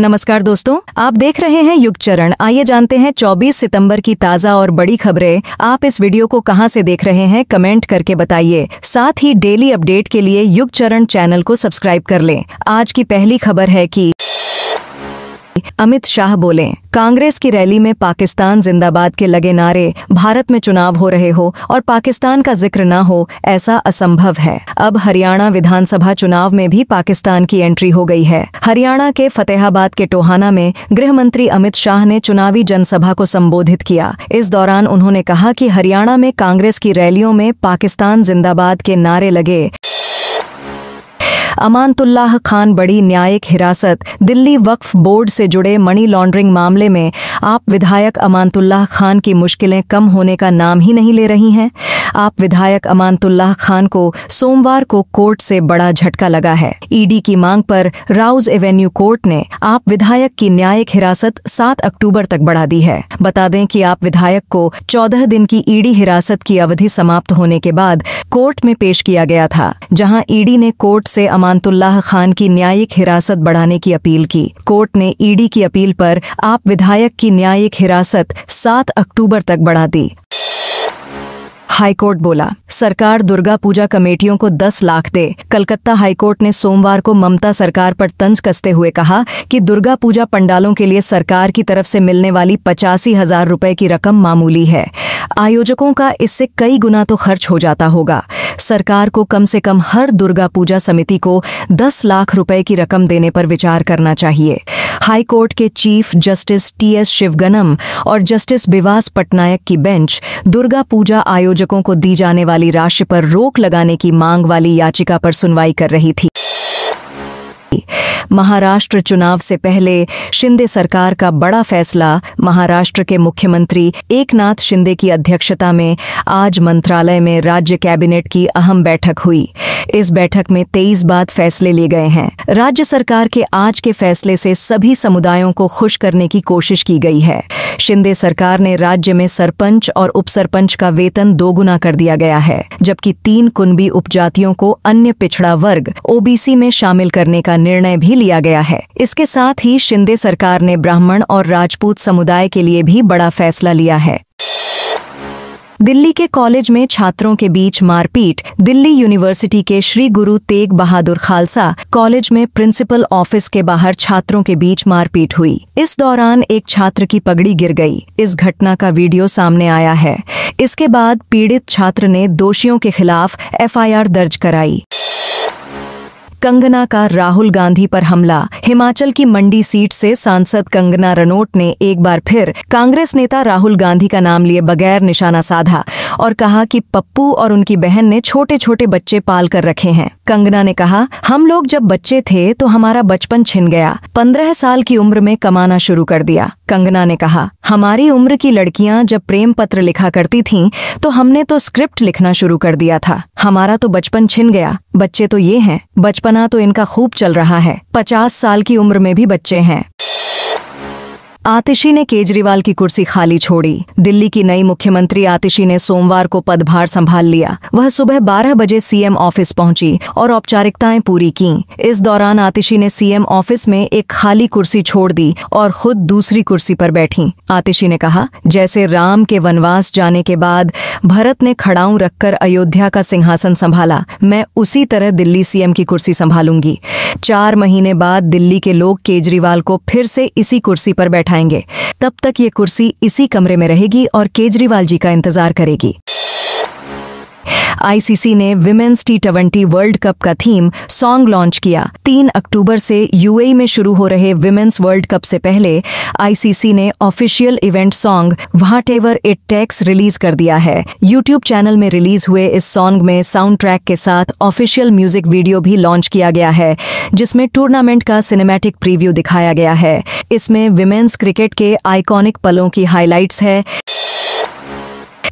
नमस्कार दोस्तों आप देख रहे हैं युग चरण आइए जानते हैं 24 सितंबर की ताज़ा और बड़ी खबरें आप इस वीडियो को कहां से देख रहे हैं कमेंट करके बताइए साथ ही डेली अपडेट के लिए युग चरण चैनल को सब्सक्राइब कर लें आज की पहली खबर है कि अमित शाह बोले कांग्रेस की रैली में पाकिस्तान जिंदाबाद के लगे नारे भारत में चुनाव हो रहे हो और पाकिस्तान का जिक्र ना हो ऐसा असंभव है अब हरियाणा विधानसभा चुनाव में भी पाकिस्तान की एंट्री हो गई है हरियाणा के फतेहाबाद के टोहाना में गृह मंत्री अमित शाह ने चुनावी जनसभा को संबोधित किया इस दौरान उन्होंने कहा कि हरियाणा में कांग्रेस की रैलियों में पाकिस्तान जिंदाबाद के नारे लगे अमानतुल्लाह खान बड़ी न्यायिक हिरासत दिल्ली वक्फ बोर्ड से जुड़े मनी लॉन्ड्रिंग मामले में आप विधायक अमानतुल्लाह खान की मुश्किलें कम होने का नाम ही नहीं ले रही हैं आप विधायक अमानतुल्लाह खान को सोमवार को कोर्ट से बड़ा झटका लगा है ईडी की मांग पर राउज एवेन्यू कोर्ट ने आप विधायक की न्यायिक हिरासत सात अक्टूबर तक बढ़ा दी है बता दें कि आप विधायक को चौदह दिन की ईडी हिरासत की अवधि समाप्त होने के बाद कोर्ट में पेश किया गया था जहां ईडी ने कोर्ट से अमान अमानतुल्लाह खान की न्यायिक हिरासत बढ़ाने की अपील की कोर्ट ने ईडी की अपील पर आप विधायक की न्यायिक हिरासत सात अक्टूबर तक बढ़ा दी हाईकोर्ट बोला सरकार दुर्गा पूजा कमेटियों को 10 लाख दे कलकत्ता हाईकोर्ट ने सोमवार को ममता सरकार पर तंज कसते हुए कहा कि दुर्गा पूजा पंडालों के लिए सरकार की तरफ से मिलने वाली पचासी हजार रुपए की रकम मामूली है आयोजकों का इससे कई गुना तो खर्च हो जाता होगा सरकार को कम से कम हर दुर्गा पूजा समिति को 10 लाख रुपए की रकम देने पर विचार करना चाहिए हाई कोर्ट के chief justice T S Sivagnanam और जस्टिस बिवास पटनायक की बेंच दुर्गा पूजा आयोजकों को दी जाने वाली राशि पर रोक लगाने की मांग वाली याचिका पर सुनवाई कर रही थी महाराष्ट्र चुनाव से पहले शिंदे सरकार का बड़ा फैसला महाराष्ट्र के मुख्यमंत्री एकनाथ शिंदे की अध्यक्षता में आज मंत्रालय में राज्य कैबिनेट की अहम बैठक हुई इस बैठक में तेईस बाद फैसले लिए गए हैं राज्य सरकार के आज के फैसले से सभी समुदायों को खुश करने की कोशिश की गई है शिंदे सरकार ने राज्य में सरपंच और उपसरपंच का वेतन दोगुना कर दिया गया है जबकि तीन कुनबी उपजातियों को अन्य पिछड़ा वर्ग ओबीसी में शामिल करने का निर्णय भी लिया गया है इसके साथ ही शिंदे सरकार ने ब्राह्मण और राजपूत समुदाय के लिए भी बड़ा फैसला लिया है दिल्ली के कॉलेज में छात्रों के बीच मारपीट दिल्ली यूनिवर्सिटी के श्री गुरु तेग बहादुर खालसा कॉलेज में प्रिंसिपल ऑफिस के बाहर छात्रों के बीच मारपीट हुई इस दौरान एक छात्र की पगड़ी गिर गई इस घटना का वीडियो सामने आया है इसके बाद पीड़ित छात्र ने दोषियों के खिलाफ एफआईआर दर्ज कराई कंगना का राहुल गांधी पर हमला हिमाचल की मंडी सीट से सांसद कंगना रनोट ने एक बार फिर कांग्रेस नेता राहुल गांधी का नाम लिए बगैर निशाना साधा और कहा कि पप्पू और उनकी बहन ने छोटे छोटे बच्चे पाल कर रखे हैं कंगना ने कहा हम लोग जब बच्चे थे तो हमारा बचपन छिन गया पंद्रह साल की उम्र में कमाना शुरू कर दिया कंगना ने कहा हमारी उम्र की लड़कियां जब प्रेम पत्र लिखा करती थीं तो हमने तो स्क्रिप्ट लिखना शुरू कर दिया था हमारा तो बचपन छिन गया बच्चे तो ये हैं बचपना तो इनका खूब चल रहा है पचास साल की उम्र में भी बच्चे हैं आतिशी ने केजरीवाल की कुर्सी खाली छोड़ी दिल्ली की नई मुख्यमंत्री आतिशी ने सोमवार को पदभार संभाल लिया वह सुबह 12 बजे सीएम ऑफिस पहुंची और औपचारिकताएं पूरी की इस दौरान आतिशी ने सीएम ऑफिस में एक खाली कुर्सी छोड़ दी और खुद दूसरी कुर्सी पर बैठी आतिशी ने कहा जैसे राम के वनवास जाने के बाद भरत ने खड़ाऊ रखकर अयोध्या का सिंहासन संभाला मैं उसी तरह दिल्ली सीएम की कुर्सी संभालूंगी चार महीने बाद दिल्ली के लोग केजरीवाल को फिर से इसी कुर्सी पर बैठा बैठाएंगे तब तक ये कुर्सी इसी कमरे में रहेगी और केजरीवाल जी का इंतजार करेगी आईसीसी ने women's T twenty World Cup का थीम सॉन्ग लॉन्च किया तीन अक्टूबर से यूएई में शुरू हो रहे विमेन्स वर्ल्ड कप से पहले आईसीसी ने official event song whatever it takes release कर दिया है यूट्यूब चैनल में रिलीज हुए इस सॉन्ग में साउंड ट्रैक के साथ ऑफिशियल म्यूजिक वीडियो भी लॉन्च किया गया है जिसमें टूर्नामेंट का सिनेमैटिक प्रीव्यू दिखाया गया है इसमें विमेन्स क्रिकेट के आइकॉनिक पलों की हाईलाइट्स है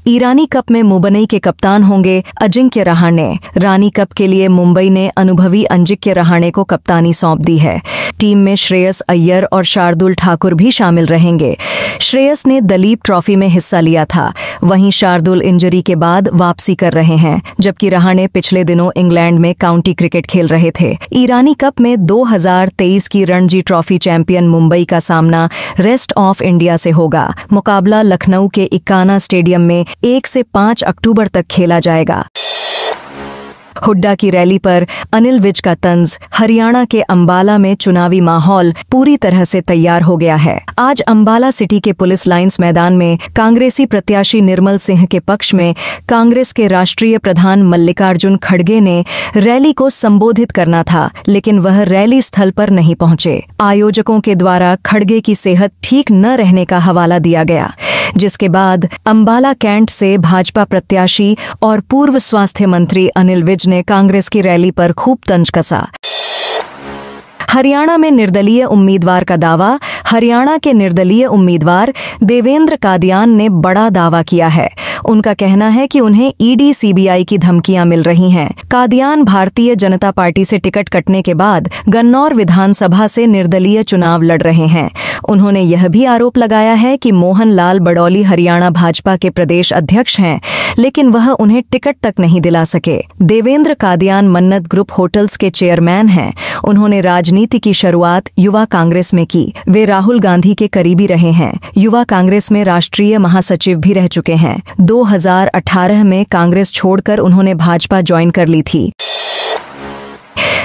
ईरानी कप में मुबनई के कप्तान होंगे अजिंक्य रहाणे रानी कप के लिए मुंबई ने अनुभवी अंजिक्य रहाणे को कप्तानी सौंप दी है टीम में श्रेयस अय्यर और शार्दुल ठाकुर भी शामिल रहेंगे श्रेयस ने दलीप ट्रॉफी में हिस्सा लिया था वहीं शार्दुल इंजरी के बाद वापसी कर रहे हैं जबकि रहाणे पिछले दिनों इंग्लैंड में काउंटी क्रिकेट खेल रहे थे ईरानी कप में 2023 की रणजी ट्रॉफी चैंपियन मुंबई का सामना रेस्ट ऑफ इंडिया से होगा मुकाबला लखनऊ के इक्काना स्टेडियम में एक से पाँच अक्टूबर तक खेला जाएगा हुड्डा की रैली पर अनिल विज का तंज हरियाणा के अंबाला में चुनावी माहौल पूरी तरह से तैयार हो गया है आज अंबाला सिटी के पुलिस लाइंस मैदान में कांग्रेसी प्रत्याशी निर्मल सिंह के पक्ष में कांग्रेस के राष्ट्रीय प्रधान मल्लिकार्जुन खड़गे ने रैली को संबोधित करना था लेकिन वह रैली स्थल पर नहीं पहुंचे आयोजकों के द्वारा खड़गे की सेहत ठीक न रहने का हवाला दिया गया जिसके बाद अंबाला कैंट से भाजपा प्रत्याशी और पूर्व स्वास्थ्य मंत्री अनिल विज ने कांग्रेस की रैली पर खूब तंज कसा हरियाणा में निर्दलीय उम्मीदवार का दावा हरियाणा के निर्दलीय उम्मीदवार देवेंद्र कादियान ने बड़ा दावा किया है उनका कहना है कि उन्हें ईडी सीबीआई की धमकियां मिल रही हैं कादियान भारतीय जनता पार्टी से टिकट कटने के बाद गन्नौर विधानसभा से निर्दलीय चुनाव लड़ रहे हैं उन्होंने यह भी आरोप लगाया है कि मोहन लाल बड़ौली हरियाणा भाजपा के प्रदेश अध्यक्ष हैं लेकिन वह उन्हें टिकट तक नहीं दिला सके देवेंद्र कादियान मन्नत ग्रुप होटल्स के चेयरमैन हैं उन्होंने राजनीति राजनीति की शुरुआत युवा कांग्रेस में की वे राहुल गांधी के करीबी रहे हैं युवा कांग्रेस में राष्ट्रीय महासचिव भी रह चुके हैं 2018 में कांग्रेस छोड़कर उन्होंने भाजपा ज्वाइन कर ली थी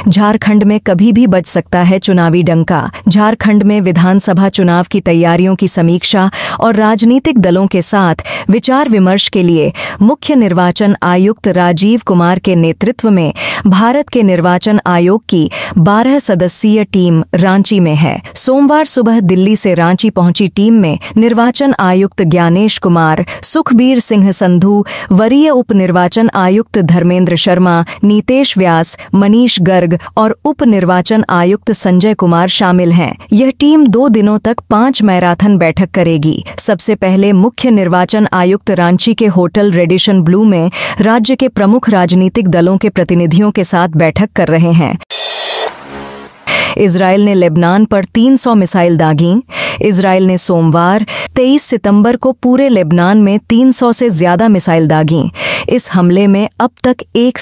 झारखंड में कभी भी बच सकता है चुनावी डंका झारखंड में विधानसभा चुनाव की तैयारियों की समीक्षा और राजनीतिक दलों के साथ विचार विमर्श के लिए मुख्य निर्वाचन आयुक्त राजीव कुमार के नेतृत्व में भारत के निर्वाचन आयोग की 12 सदस्यीय टीम रांची में है सोमवार सुबह दिल्ली से रांची पहुंची टीम में निर्वाचन आयुक्त ज्ञानेश कुमार सुखबीर सिंह संधु वरीय उप निर्वाचन आयुक्त धर्मेंद्र शर्मा नीतेश व्यास मनीष गर्ग गर्ग और उप निर्वाचन आयुक्त संजय कुमार शामिल हैं यह टीम दो दिनों तक पांच मैराथन बैठक करेगी सबसे पहले मुख्य निर्वाचन आयुक्त रांची के होटल रेडिशन ब्लू में राज्य के प्रमुख राजनीतिक दलों के प्रतिनिधियों के साथ बैठक कर रहे हैं इसराइल ने लेबनान पर 300 मिसाइल दागी इसराइल ने सोमवार 23 सितंबर को पूरे लेबनान में 300 से ज्यादा मिसाइल दागी इस हमले में अब तक एक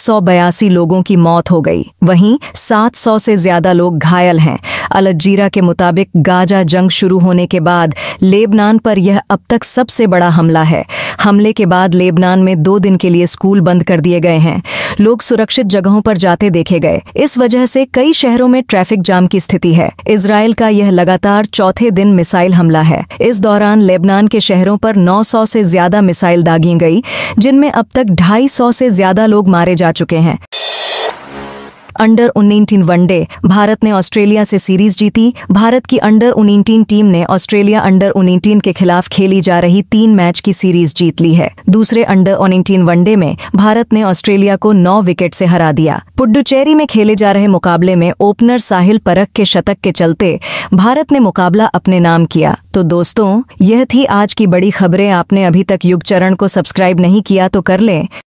लोगों की मौत हो गई वहीं 700 से ज्यादा लोग घायल हैं अलजीरा के मुताबिक गाजा जंग शुरू होने के बाद लेबनान पर यह अब तक सबसे बड़ा हमला है हमले के बाद लेबनान में दो दिन के लिए स्कूल बंद कर दिए गए हैं लोग सुरक्षित जगहों पर जाते देखे गए इस वजह से कई शहरों में ट्रैफिक जाम की स्थिति है इसराइल का यह लगातार चौथे दिन मिसाइल हमला है इस दौरान लेबनान के शहरों पर 900 से ज्यादा मिसाइल दागी गई जिनमें अब तक 250 से ज्यादा लोग मारे जा चुके हैं अंडर उन्नीटीन वनडे भारत ने ऑस्ट्रेलिया से सीरीज जीती भारत की अंडर उन्नीटीन टीम ने ऑस्ट्रेलिया अंडर उन्नीटीन के खिलाफ खेली जा रही तीन मैच की सीरीज जीत ली है दूसरे अंडर उन्नीटीन वनडे में भारत ने ऑस्ट्रेलिया को नौ विकेट से हरा दिया पुडुचेरी में खेले जा रहे मुकाबले में ओपनर साहिल परख के शतक के चलते भारत ने मुकाबला अपने नाम किया तो दोस्तों यह थी आज की बड़ी खबरें आपने अभी तक युग चरण को सब्सक्राइब नहीं किया तो कर लें